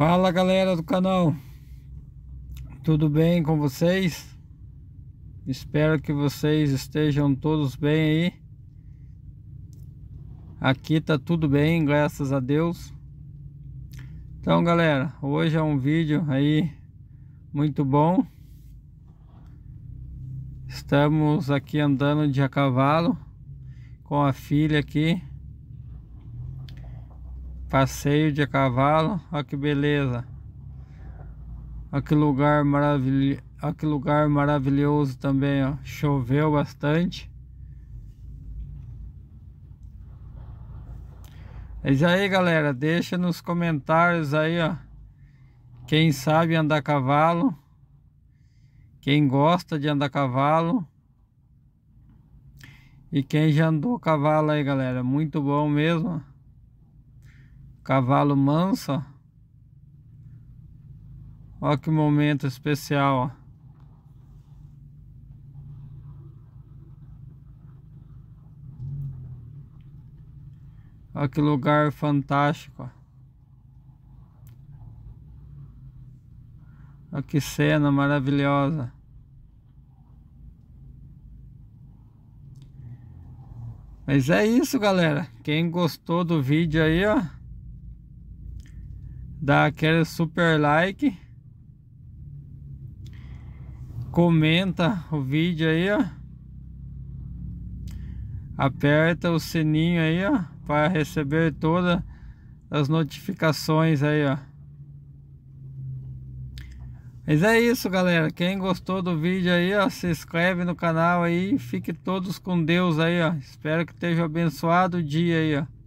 Fala galera do canal, tudo bem com vocês? Espero que vocês estejam todos bem aí. Aqui tá tudo bem, graças a Deus. Então galera, hoje é um vídeo aí muito bom. Estamos aqui andando de a cavalo com a filha aqui Passeio de cavalo, olha que beleza. Olha que lugar maravilhoso. Olha que lugar maravilhoso também, ó. Choveu bastante. É isso aí, galera. Deixa nos comentários aí, ó. Quem sabe andar a cavalo. Quem gosta de andar a cavalo. E quem já andou a cavalo aí, galera. Muito bom mesmo. Cavalo manso, ó. Olha que momento especial, ó. Olha que lugar fantástico. Olha que cena maravilhosa. Mas é isso, galera. Quem gostou do vídeo aí, ó. Dá aquele super like. Comenta o vídeo aí, ó. Aperta o sininho aí, ó. Para receber todas as notificações aí, ó. Mas é isso, galera. Quem gostou do vídeo aí, ó, se inscreve no canal aí. Fique todos com Deus aí, ó. Espero que esteja abençoado o dia aí, ó.